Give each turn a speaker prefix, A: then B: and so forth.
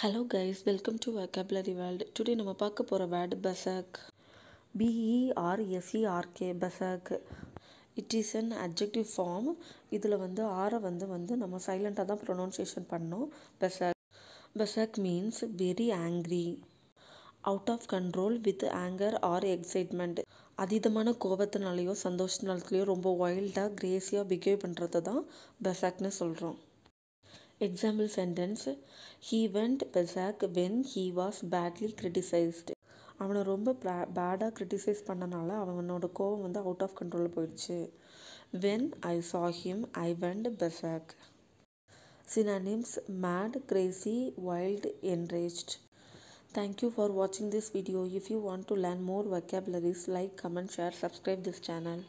A: hello guys welcome to vocabulary world today நம்ம பார்க்க போகிற word berserk BERSERK berserk it is an adjective form இதில் வந்து ஆரை வந்து வந்து நம்ம சைலண்ட்டாக தான் ப்ரொனவுன்சியேஷன் பண்ணோம் berserk berserk means very angry out of control with anger or excitement அதீதமான கோபத்தினாலேயோ சந்தோஷத்தினாலேயோ ரொம்ப வைல்டாக கிரேஸியாக பிஹேவ் பண்ணுறது தான் பசாக்னு சொல்கிறோம் example sentence he went berserk when he was badly criticized அவனை ரொம்ப பேடாக கிரிட்டிசைஸ் பண்ணனால அவனோட கோவம் வந்து அவுட் ஆஃப் கண்ட்ரோலில் போயிடுச்சு when I saw him I went berserk synonyms mad crazy wild enraged thank you for வாட்சிங் this video if you want to learn more vocabularies like comment share subscribe this channel